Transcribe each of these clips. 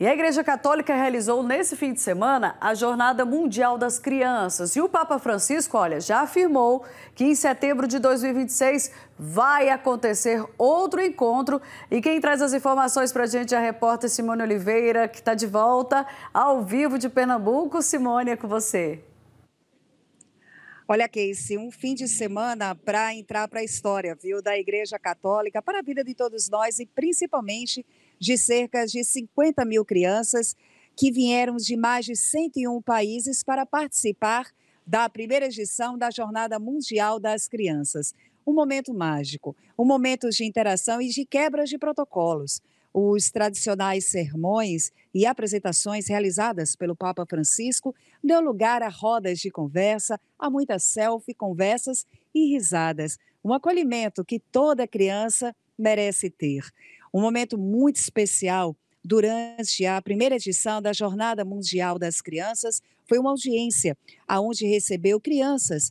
E a Igreja Católica realizou nesse fim de semana a Jornada Mundial das Crianças. E o Papa Francisco, olha, já afirmou que em setembro de 2026 vai acontecer outro encontro. E quem traz as informações para a gente é a repórter Simone Oliveira, que está de volta ao vivo de Pernambuco. Simone, é com você. Olha, Casey, um fim de semana para entrar para a história, viu, da Igreja Católica, para a vida de todos nós e principalmente de cerca de 50 mil crianças que vieram de mais de 101 países para participar da primeira edição da Jornada Mundial das Crianças. Um momento mágico, um momento de interação e de quebras de protocolos. Os tradicionais sermões e apresentações realizadas pelo Papa Francisco deu lugar a rodas de conversa, a muitas selfie, conversas e risadas. Um acolhimento que toda criança merece ter um momento muito especial durante a primeira edição da Jornada Mundial das Crianças, foi uma audiência aonde recebeu crianças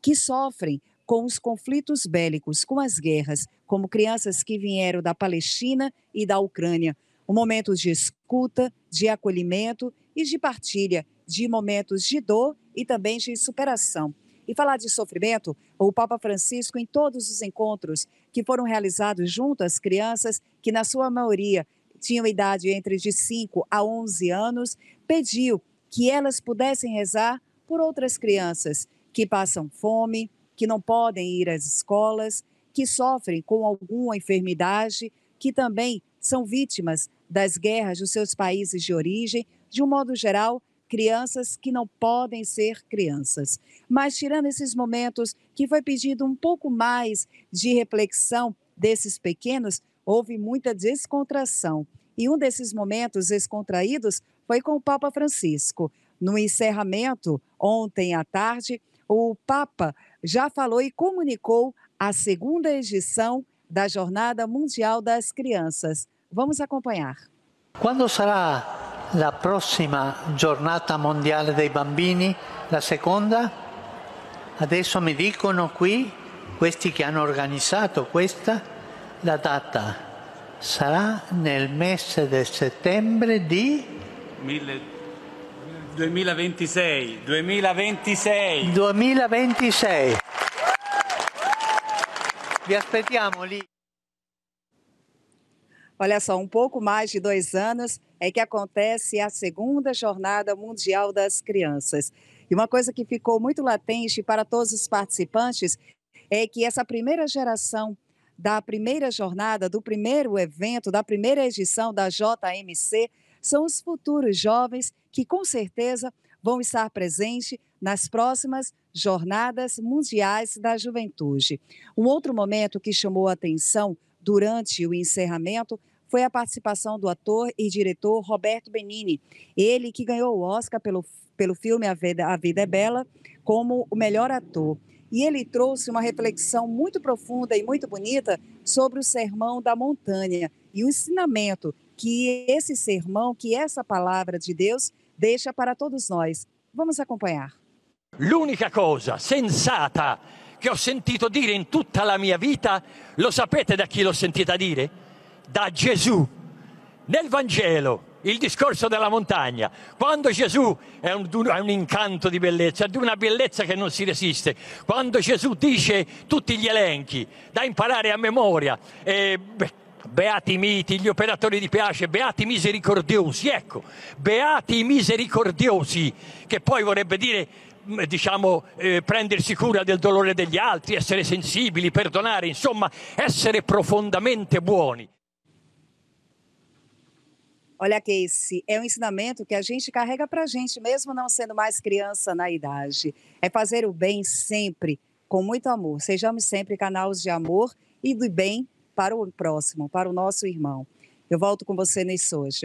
que sofrem com os conflitos bélicos, com as guerras, como crianças que vieram da Palestina e da Ucrânia. Um momento de escuta, de acolhimento e de partilha de momentos de dor e também de superação. E falar de sofrimento, o Papa Francisco, em todos os encontros que foram realizados junto às crianças, que na sua maioria tinham idade entre de 5 a 11 anos, pediu que elas pudessem rezar por outras crianças que passam fome, que não podem ir às escolas, que sofrem com alguma enfermidade, que também são vítimas das guerras dos seus países de origem. De um modo geral, crianças que não podem ser crianças. Mas tirando esses momentos que foi pedido um pouco mais de reflexão desses pequenos, houve muita descontração. E um desses momentos descontraídos foi com o Papa Francisco. No encerramento, ontem à tarde, o Papa já falou e comunicou a segunda edição da Jornada Mundial das Crianças. Vamos acompanhar. Quando será la prossima giornata mondiale dei bambini, la seconda, adesso mi dicono qui, questi che hanno organizzato questa, la data sarà nel mese di settembre di... Mille... 2026, 2026. 2026. Vi aspettiamo lì. Olha só, um pouco mais de dois anos é que acontece a segunda Jornada Mundial das Crianças. E uma coisa que ficou muito latente para todos os participantes é que essa primeira geração da primeira jornada, do primeiro evento, da primeira edição da JMC, são os futuros jovens que com certeza vão estar presentes nas próximas Jornadas Mundiais da Juventude. Um outro momento que chamou a atenção durante o encerramento foi a participação do ator e diretor Roberto Benini, ele que ganhou o Oscar pelo, pelo filme a Vida, a Vida é Bela como o melhor ator. E ele trouxe uma reflexão muito profunda e muito bonita sobre o sermão da montanha e o ensinamento que esse sermão, que essa palavra de Deus deixa para todos nós. Vamos acompanhar. L'unica cosa sensata che ho sentito dire in tutta la mia vita, lo sapete da chi l'ho sentita dire? da Gesù. Nel Vangelo, il discorso della montagna, quando Gesù è un, è un, incanto di bellezza, di una bellezza che non si resiste, quando Gesù dice tutti gli elenchi da imparare a memoria, eh, beati i miti, gli operatori di piace, beati i misericordiosi, ecco, beati i misericordiosi, che poi vorrebbe dire diciamo, eh, prendersi cura del dolore degli altri, essere sensibili, perdonare, insomma, essere profondamente buoni. Olha, que esse é um ensinamento que a gente carrega para a gente, mesmo não sendo mais criança na idade. É fazer o bem sempre, com muito amor. Sejamos sempre canais de amor e do bem para o próximo, para o nosso irmão. Eu volto com você nesse hoje.